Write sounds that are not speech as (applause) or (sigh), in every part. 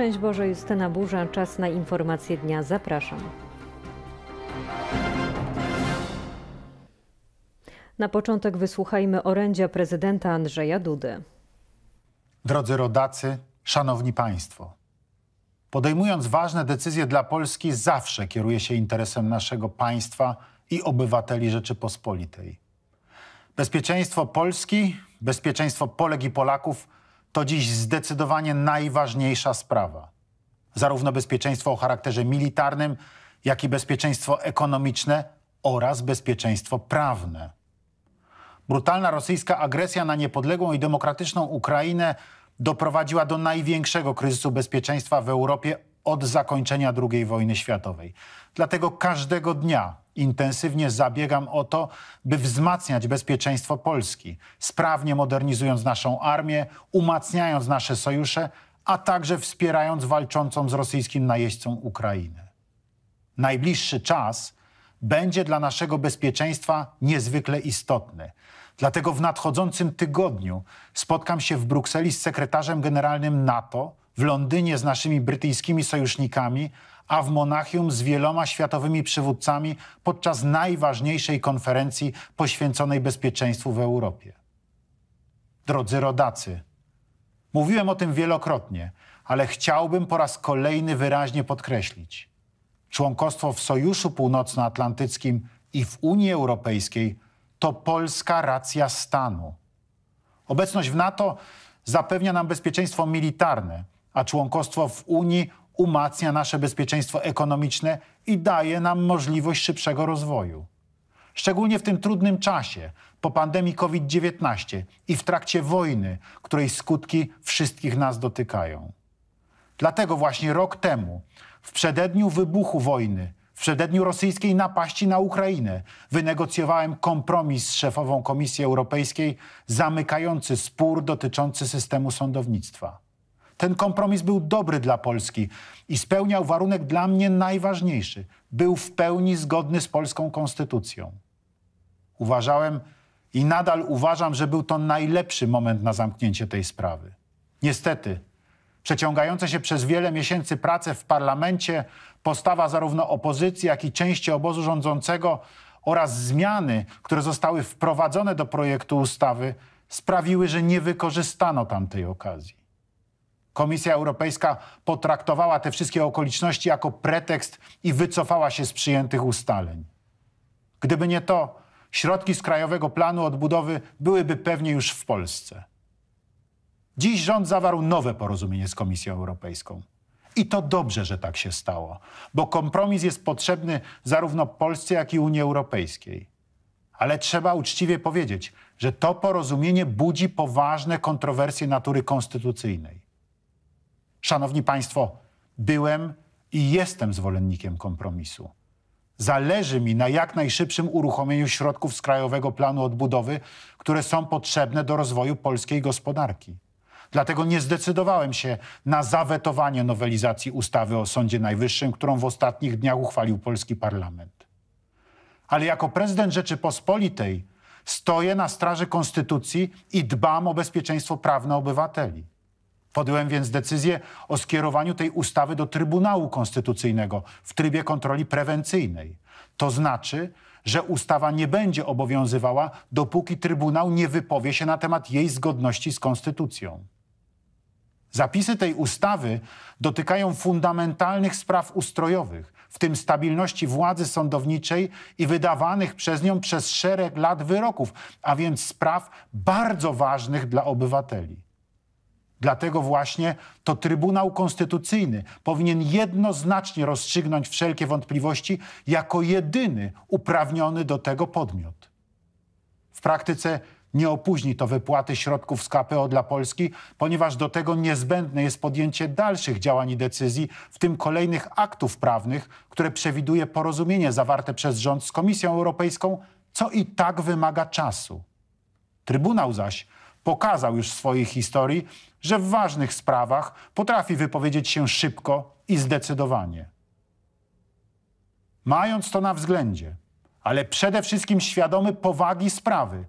Szczęść Boże, Justyna Burza, czas na informacje dnia. Zapraszam. Na początek wysłuchajmy orędzia prezydenta Andrzeja Dudy. Drodzy rodacy, szanowni państwo. Podejmując ważne decyzje dla Polski, zawsze kieruję się interesem naszego państwa i obywateli Rzeczypospolitej. Bezpieczeństwo Polski, bezpieczeństwo Polek i Polaków – to dziś zdecydowanie najważniejsza sprawa. Zarówno bezpieczeństwo o charakterze militarnym, jak i bezpieczeństwo ekonomiczne oraz bezpieczeństwo prawne. Brutalna rosyjska agresja na niepodległą i demokratyczną Ukrainę doprowadziła do największego kryzysu bezpieczeństwa w Europie od zakończenia II wojny światowej. Dlatego każdego dnia intensywnie zabiegam o to, by wzmacniać bezpieczeństwo Polski, sprawnie modernizując naszą armię, umacniając nasze sojusze, a także wspierając walczącą z rosyjskim najeźdźcą Ukrainę. Najbliższy czas będzie dla naszego bezpieczeństwa niezwykle istotny. Dlatego w nadchodzącym tygodniu spotkam się w Brukseli z sekretarzem generalnym NATO, w Londynie z naszymi brytyjskimi sojusznikami, a w Monachium z wieloma światowymi przywódcami podczas najważniejszej konferencji poświęconej bezpieczeństwu w Europie. Drodzy rodacy, mówiłem o tym wielokrotnie, ale chciałbym po raz kolejny wyraźnie podkreślić. Członkostwo w Sojuszu Północnoatlantyckim i w Unii Europejskiej to polska racja stanu. Obecność w NATO zapewnia nam bezpieczeństwo militarne, a członkostwo w Unii umacnia nasze bezpieczeństwo ekonomiczne i daje nam możliwość szybszego rozwoju. Szczególnie w tym trudnym czasie, po pandemii COVID-19 i w trakcie wojny, której skutki wszystkich nas dotykają. Dlatego właśnie rok temu, w przededniu wybuchu wojny, w przededniu rosyjskiej napaści na Ukrainę, wynegocjowałem kompromis z szefową Komisji Europejskiej zamykający spór dotyczący systemu sądownictwa. Ten kompromis był dobry dla Polski i spełniał warunek dla mnie najważniejszy. Był w pełni zgodny z polską konstytucją. Uważałem i nadal uważam, że był to najlepszy moment na zamknięcie tej sprawy. Niestety, przeciągające się przez wiele miesięcy prace w parlamencie, postawa zarówno opozycji, jak i części obozu rządzącego oraz zmiany, które zostały wprowadzone do projektu ustawy, sprawiły, że nie wykorzystano tamtej okazji. Komisja Europejska potraktowała te wszystkie okoliczności jako pretekst i wycofała się z przyjętych ustaleń. Gdyby nie to, środki z Krajowego Planu Odbudowy byłyby pewnie już w Polsce. Dziś rząd zawarł nowe porozumienie z Komisją Europejską. I to dobrze, że tak się stało, bo kompromis jest potrzebny zarówno Polsce, jak i Unii Europejskiej. Ale trzeba uczciwie powiedzieć, że to porozumienie budzi poważne kontrowersje natury konstytucyjnej. Szanowni Państwo, byłem i jestem zwolennikiem kompromisu. Zależy mi na jak najszybszym uruchomieniu środków z Krajowego Planu Odbudowy, które są potrzebne do rozwoju polskiej gospodarki. Dlatego nie zdecydowałem się na zawetowanie nowelizacji ustawy o Sądzie Najwyższym, którą w ostatnich dniach uchwalił polski parlament. Ale jako prezydent Rzeczypospolitej stoję na straży Konstytucji i dbam o bezpieczeństwo prawne obywateli. Podjąłem więc decyzję o skierowaniu tej ustawy do Trybunału Konstytucyjnego w trybie kontroli prewencyjnej. To znaczy, że ustawa nie będzie obowiązywała, dopóki Trybunał nie wypowie się na temat jej zgodności z Konstytucją. Zapisy tej ustawy dotykają fundamentalnych spraw ustrojowych, w tym stabilności władzy sądowniczej i wydawanych przez nią przez szereg lat wyroków, a więc spraw bardzo ważnych dla obywateli. Dlatego właśnie to Trybunał Konstytucyjny powinien jednoznacznie rozstrzygnąć wszelkie wątpliwości jako jedyny uprawniony do tego podmiot. W praktyce nie opóźni to wypłaty środków z KPO dla Polski, ponieważ do tego niezbędne jest podjęcie dalszych działań i decyzji, w tym kolejnych aktów prawnych, które przewiduje porozumienie zawarte przez rząd z Komisją Europejską, co i tak wymaga czasu. Trybunał zaś pokazał już w swojej historii, że w ważnych sprawach potrafi wypowiedzieć się szybko i zdecydowanie. Mając to na względzie, ale przede wszystkim świadomy powagi sprawy,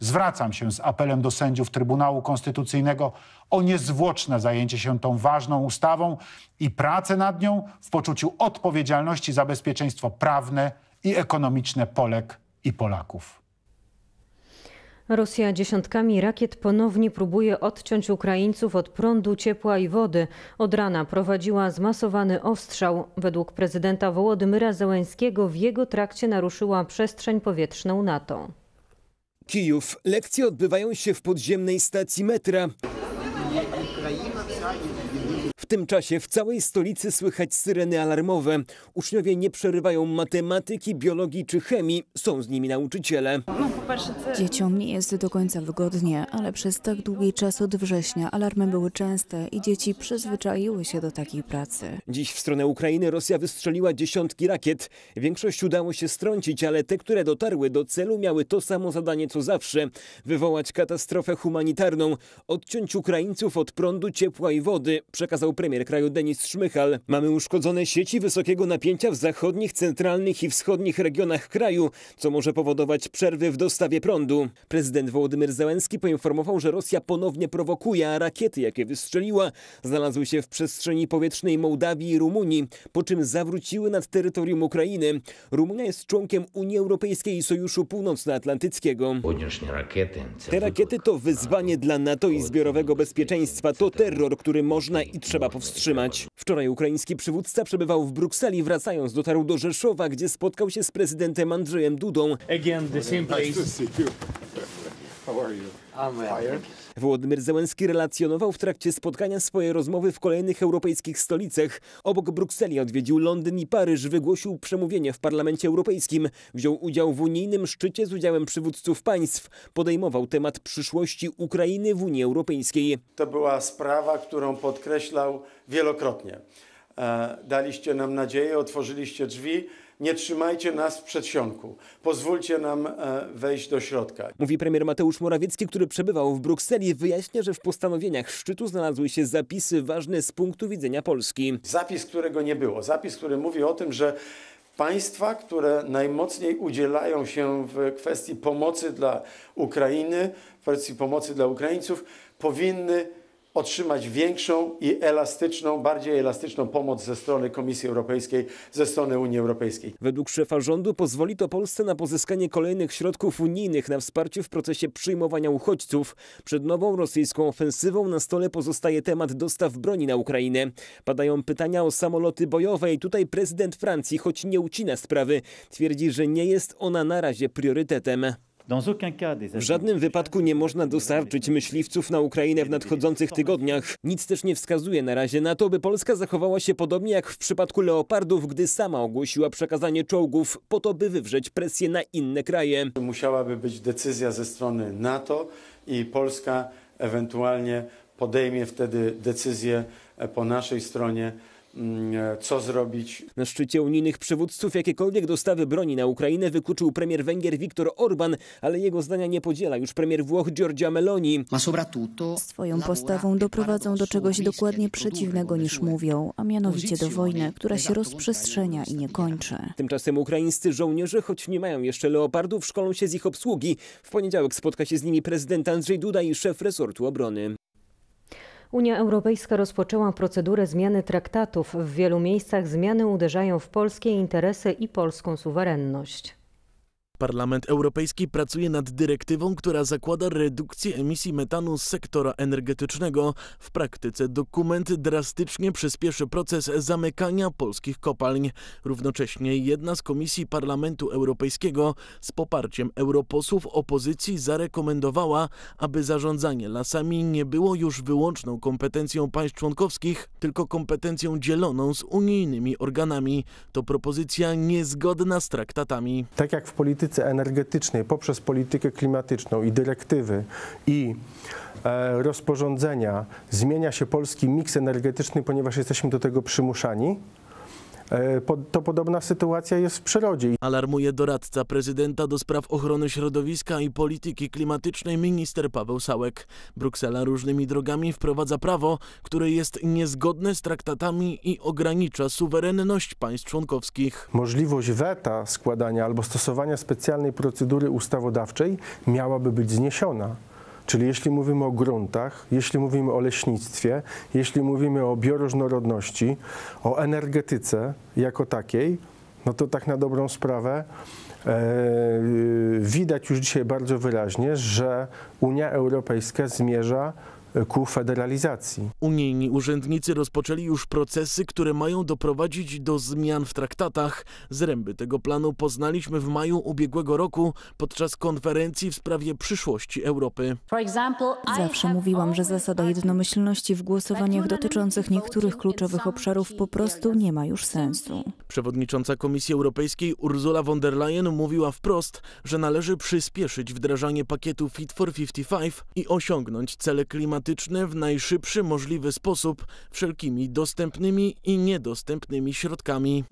zwracam się z apelem do sędziów Trybunału Konstytucyjnego o niezwłoczne zajęcie się tą ważną ustawą i pracę nad nią w poczuciu odpowiedzialności za bezpieczeństwo prawne i ekonomiczne Polek i Polaków. Rosja dziesiątkami rakiet ponownie próbuje odciąć Ukraińców od prądu, ciepła i wody. Od rana prowadziła zmasowany ostrzał. Według prezydenta Wołodymyra Zełenskiego w jego trakcie naruszyła przestrzeń powietrzną NATO. Kijów. Lekcje odbywają się w podziemnej stacji metra. W tym czasie w całej stolicy słychać syreny alarmowe. Uczniowie nie przerywają matematyki, biologii czy chemii, są z nimi nauczyciele. Dzieciom nie jest do końca wygodnie, ale przez tak długi czas od września alarmy były częste i dzieci przyzwyczaiły się do takiej pracy. Dziś w stronę Ukrainy Rosja wystrzeliła dziesiątki rakiet. Większość udało się strącić, ale te, które dotarły do celu miały to samo zadanie co zawsze. Wywołać katastrofę humanitarną, odciąć Ukraińców od prądu, ciepła i wody, przekazał premier kraju Denis Szmychal. Mamy uszkodzone sieci wysokiego napięcia w zachodnich, centralnych i wschodnich regionach kraju, co może powodować przerwy w dostawie prądu. Prezydent Wołodymyr Zełenski poinformował, że Rosja ponownie prowokuje, a rakiety, jakie wystrzeliła, znalazły się w przestrzeni powietrznej Mołdawii i Rumunii, po czym zawróciły nad terytorium Ukrainy. Rumunia jest członkiem Unii Europejskiej i Sojuszu Północnoatlantyckiego. Te rakiety to wyzwanie dla NATO i zbiorowego bezpieczeństwa. To terror, który można i trzeba trzeba powstrzymać. Wczoraj ukraiński przywódca przebywał w Brukseli, wracając dotarł do Rzeszowa, gdzie spotkał się z prezydentem Andrzejem Dudą. Again, the same place. (laughs) How are you? I'm well. Włodymyr Zełenski relacjonował w trakcie spotkania swoje rozmowy w kolejnych europejskich stolicach. Obok Brukseli odwiedził Londyn i Paryż, wygłosił przemówienie w Parlamencie Europejskim, wziął udział w unijnym szczycie z udziałem przywódców państw, podejmował temat przyszłości Ukrainy w Unii Europejskiej. To była sprawa, którą podkreślał wielokrotnie. E, daliście nam nadzieję, otworzyliście drzwi. Nie trzymajcie nas w przedsionku. Pozwólcie nam e, wejść do środka. Mówi premier Mateusz Morawiecki, który przebywał w Brukseli, wyjaśnia, że w postanowieniach szczytu znalazły się zapisy ważne z punktu widzenia Polski. Zapis, którego nie było. Zapis, który mówi o tym, że państwa, które najmocniej udzielają się w kwestii pomocy dla Ukrainy, w kwestii pomocy dla Ukraińców, powinny otrzymać większą i elastyczną, bardziej elastyczną pomoc ze strony Komisji Europejskiej, ze strony Unii Europejskiej. Według szefa rządu pozwoli to Polsce na pozyskanie kolejnych środków unijnych na wsparcie w procesie przyjmowania uchodźców. Przed nową rosyjską ofensywą na stole pozostaje temat dostaw broni na Ukrainę. Padają pytania o samoloty bojowe i tutaj prezydent Francji, choć nie ucina sprawy, twierdzi, że nie jest ona na razie priorytetem. W żadnym wypadku nie można dostarczyć myśliwców na Ukrainę w nadchodzących tygodniach. Nic też nie wskazuje na razie na to, by Polska zachowała się podobnie jak w przypadku Leopardów, gdy sama ogłosiła przekazanie czołgów po to, by wywrzeć presję na inne kraje. Musiałaby być decyzja ze strony NATO i Polska ewentualnie podejmie wtedy decyzję e, po naszej stronie. Mm, e, co zrobić. Na szczycie unijnych przywódców jakiekolwiek dostawy broni na Ukrainę wykluczył premier Węgier Viktor Orban, ale jego zdania nie podziela już premier Włoch Giorgia Meloni. Swoją postawą doprowadzą do czegoś dokładnie przeciwnego niż mówią, a mianowicie do wojny, która się rozprzestrzenia i nie kończy. Tymczasem ukraińscy żołnierze, choć nie mają jeszcze leopardów, szkolą się z ich obsługi. W poniedziałek spotka się z nimi prezydent Andrzej Duda i szef resortu obrony. Unia Europejska rozpoczęła procedurę zmiany traktatów. W wielu miejscach zmiany uderzają w polskie interesy i polską suwerenność. Parlament Europejski pracuje nad dyrektywą, która zakłada redukcję emisji metanu z sektora energetycznego. W praktyce dokument drastycznie przyspieszy proces zamykania polskich kopalń. Równocześnie jedna z komisji Parlamentu Europejskiego z poparciem europosłów opozycji zarekomendowała, aby zarządzanie lasami nie było już wyłączną kompetencją państw członkowskich, tylko kompetencją dzieloną z unijnymi organami. To propozycja niezgodna z traktatami. Tak jak w polityce polityce energetycznej poprzez politykę klimatyczną i dyrektywy i e, rozporządzenia zmienia się polski miks energetyczny, ponieważ jesteśmy do tego przymuszani, E, to podobna sytuacja jest w przyrodzie. Alarmuje doradca prezydenta do spraw ochrony środowiska i polityki klimatycznej minister Paweł Sałek. Bruksela różnymi drogami wprowadza prawo, które jest niezgodne z traktatami i ogranicza suwerenność państw członkowskich. Możliwość weta składania albo stosowania specjalnej procedury ustawodawczej miałaby być zniesiona. Czyli jeśli mówimy o gruntach, jeśli mówimy o leśnictwie, jeśli mówimy o bioróżnorodności, o energetyce jako takiej, no to tak na dobrą sprawę e, widać już dzisiaj bardzo wyraźnie, że Unia Europejska zmierza ku federalizacji. Unijni urzędnicy rozpoczęli już procesy, które mają doprowadzić do zmian w traktatach. Zręby tego planu poznaliśmy w maju ubiegłego roku podczas konferencji w sprawie przyszłości Europy. Zawsze mówiłam, że zasada jednomyślności w głosowaniach dotyczących niektórych kluczowych obszarów po prostu nie ma już sensu. Przewodnicząca Komisji Europejskiej Ursula von der Leyen mówiła wprost, że należy przyspieszyć wdrażanie pakietu Fit for 55 i osiągnąć cele klimatyczne polityczne w najszybszy możliwy sposób wszelkimi dostępnymi i niedostępnymi środkami.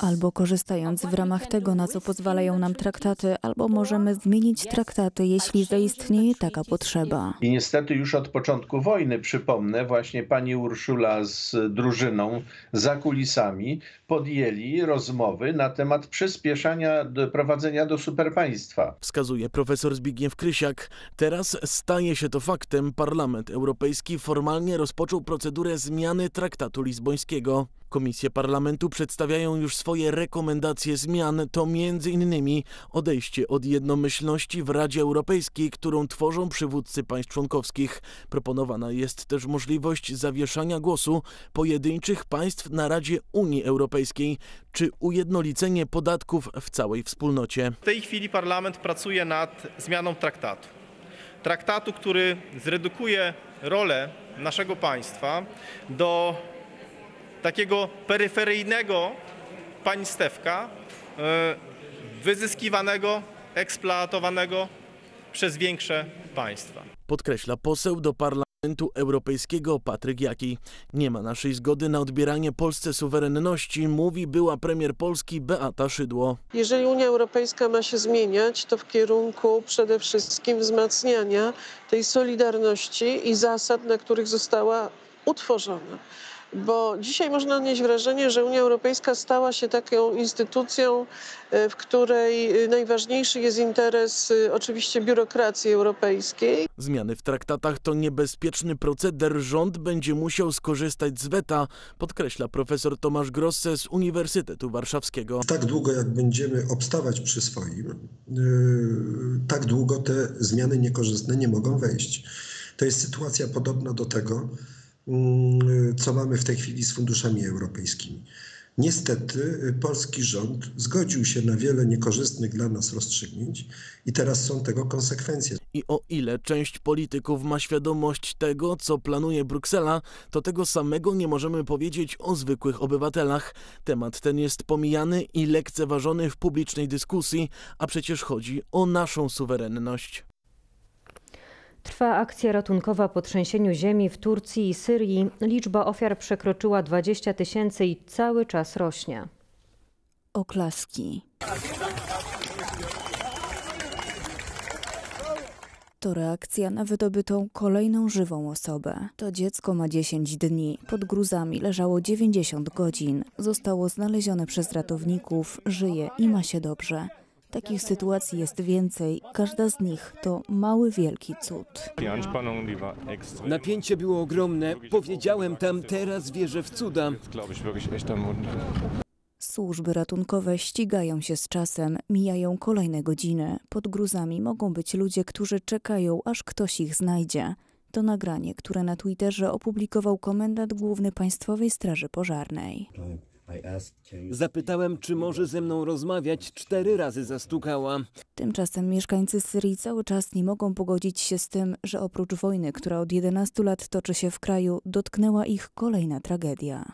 Albo korzystając w ramach tego, na co pozwalają nam traktaty, albo możemy zmienić traktaty, jeśli zaistnieje taka potrzeba. I niestety już od początku wojny, przypomnę, właśnie pani Urszula z drużyną za kulisami podjęli rozmowy na temat przyspieszania prowadzenia do superpaństwa. Wskazuje profesor Zbigniew Krysiak. Teraz staje się to faktem faktem Parlament Europejski formalnie rozpoczął procedurę zmiany traktatu lizbońskiego. Komisje parlamentu przedstawiają już swoje rekomendacje zmian, to m.in. odejście od jednomyślności w Radzie Europejskiej, którą tworzą przywódcy państw członkowskich. Proponowana jest też możliwość zawieszania głosu pojedynczych państw na Radzie Unii Europejskiej, czy ujednolicenie podatków w całej wspólnocie. W tej chwili parlament pracuje nad zmianą traktatu traktatu, który zredukuje rolę naszego państwa do takiego peryferyjnego państewka e, wyzyskiwanego, eksploatowanego przez większe państwa. Podkreśla poseł do parlamentu. Parlamentu Europejskiego Patryk Jaki. Nie ma naszej zgody na odbieranie Polsce suwerenności, mówi była premier Polski Beata Szydło. Jeżeli Unia Europejska ma się zmieniać, to w kierunku przede wszystkim wzmacniania tej solidarności i zasad, na których została utworzona bo dzisiaj można odnieść wrażenie, że Unia Europejska stała się taką instytucją, e, w której e, najważniejszy jest interes e, oczywiście biurokracji europejskiej. Zmiany w traktatach to niebezpieczny proceder. Rząd będzie musiał skorzystać z weta, podkreśla profesor Tomasz Grosse z Uniwersytetu Warszawskiego. Tak długo jak będziemy obstawać przy swoim, tak długo te zmiany niekorzystne nie mogą wejść. To jest sytuacja podobna do tego, Mm, co mamy w tej chwili z funduszami europejskimi. Niestety y, polski rząd zgodził się na wiele niekorzystnych dla nas rozstrzygnięć i teraz są tego konsekwencje. I o ile część polityków ma świadomość tego, co planuje Bruksela, to tego samego nie możemy powiedzieć o zwykłych obywatelach. Temat ten jest pomijany i lekceważony w publicznej dyskusji, a przecież chodzi o naszą suwerenność. Trwa akcja ratunkowa po trzęsieniu ziemi w Turcji i Syrii. Liczba ofiar przekroczyła 20 tysięcy i cały czas rośnie. Oklaski. To reakcja na wydobytą kolejną żywą osobę. To dziecko ma 10 dni. Pod gruzami leżało 90 godzin. Zostało znalezione przez ratowników, żyje i ma się dobrze. Takich sytuacji jest więcej. Każda z nich to mały, wielki cud. Napięcie było ogromne. Powiedziałem tam, teraz wierzę w cuda. Służby ratunkowe ścigają się z czasem, mijają kolejne godziny. Pod gruzami mogą być ludzie, którzy czekają, aż ktoś ich znajdzie. To nagranie, które na Twitterze opublikował komendant główny Państwowej Straży Pożarnej. Zapytałem, czy może ze mną rozmawiać, cztery razy zastukała. Tymczasem mieszkańcy Syrii cały czas nie mogą pogodzić się z tym, że oprócz wojny, która od 11 lat toczy się w kraju, dotknęła ich kolejna tragedia.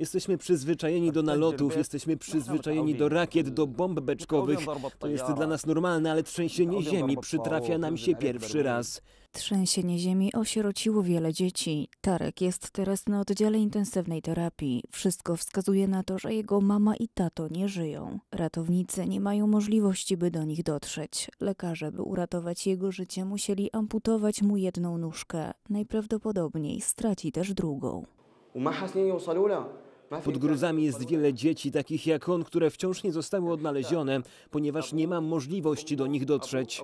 Jesteśmy przyzwyczajeni tak, do nalotów, jesteśmy przyzwyczajeni do rakiet, do bomb beczkowych. To jest dla nas normalne, ale trzęsienie ziemi przytrafia nam się pierwszy raz. Trzęsienie ziemi osierociło wiele dzieci. Tarek jest teraz na oddziale intensywnej terapii. Wszystko wskazuje na to, że jego mama i tato nie żyją. Ratownicy nie mają możliwości, by do nich dotrzeć. Lekarze, by uratować jego życie, musieli amputować mu jedną nóżkę. Najprawdopodobniej straci też drugą. وما حاسين يوصلوا له pod gruzami jest wiele dzieci, takich jak on, które wciąż nie zostały odnalezione, ponieważ nie mam możliwości do nich dotrzeć.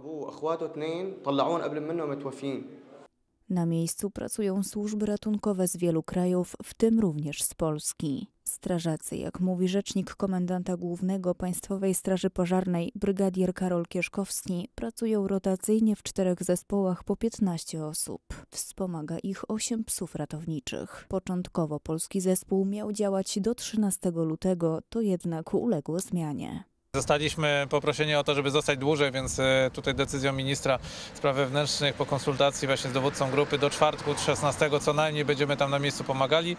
Na miejscu pracują służby ratunkowe z wielu krajów, w tym również z Polski. Strażacy, jak mówi rzecznik komendanta głównego Państwowej Straży Pożarnej, brygadier Karol Kieszkowski, pracują rotacyjnie w czterech zespołach po 15 osób. Wspomaga ich 8 psów ratowniczych. Początkowo polski zespół miał działać do 13 lutego, to jednak uległo zmianie. Zostaliśmy poproszeni o to, żeby zostać dłużej, więc e, tutaj decyzją ministra spraw wewnętrznych po konsultacji właśnie z dowódcą grupy do czwartku 16 co najmniej będziemy tam na miejscu pomagali.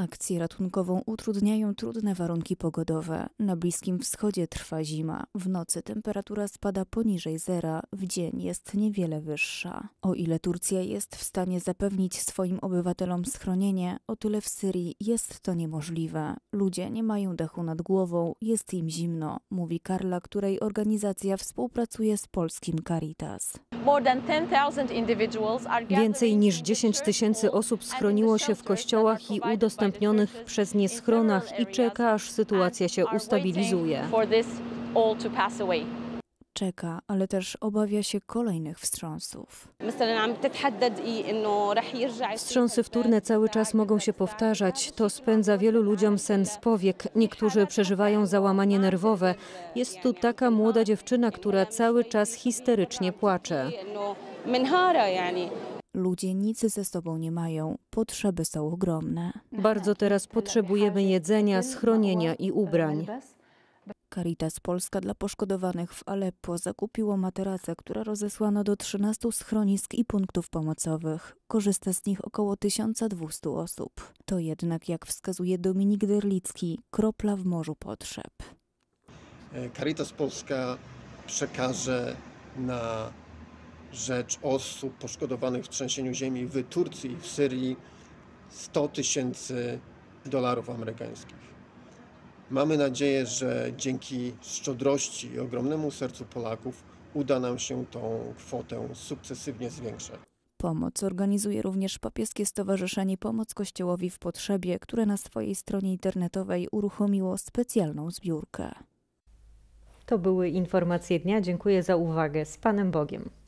Akcję ratunkową utrudniają trudne warunki pogodowe. Na Bliskim Wschodzie trwa zima. W nocy temperatura spada poniżej zera, w dzień jest niewiele wyższa. O ile Turcja jest w stanie zapewnić swoim obywatelom schronienie, o tyle w Syrii jest to niemożliwe. Ludzie nie mają dachu nad głową, jest im zimno, mówi Karla, której organizacja współpracuje z polskim Caritas. Więcej niż 10 tysięcy osób schroniło się w kościołach i udostępniło udostępnionych przez nie schronach i czeka, aż sytuacja się ustabilizuje. Czeka, ale też obawia się kolejnych wstrząsów. Wstrząsy wtórne cały czas mogą się powtarzać. To spędza wielu ludziom sen z powiek. Niektórzy przeżywają załamanie nerwowe. Jest tu taka młoda dziewczyna, która cały czas histerycznie płacze. Ludzie nic ze sobą nie mają, potrzeby są ogromne. Bardzo teraz potrzebujemy jedzenia, schronienia i ubrań. Caritas Polska dla poszkodowanych w Aleppo zakupiło materacę, które rozesłano do 13 schronisk i punktów pomocowych. Korzysta z nich około 1200 osób. To jednak, jak wskazuje Dominik Derlicki, kropla w morzu potrzeb. E, Caritas Polska przekaże na rzecz osób poszkodowanych w trzęsieniu ziemi w Turcji i w Syrii 100 tysięcy dolarów amerykańskich. Mamy nadzieję, że dzięki szczodrości i ogromnemu sercu Polaków uda nam się tą kwotę sukcesywnie zwiększać. Pomoc organizuje również Papieskie Stowarzyszenie Pomoc Kościołowi w Potrzebie, które na swojej stronie internetowej uruchomiło specjalną zbiórkę. To były informacje dnia. Dziękuję za uwagę. Z Panem Bogiem.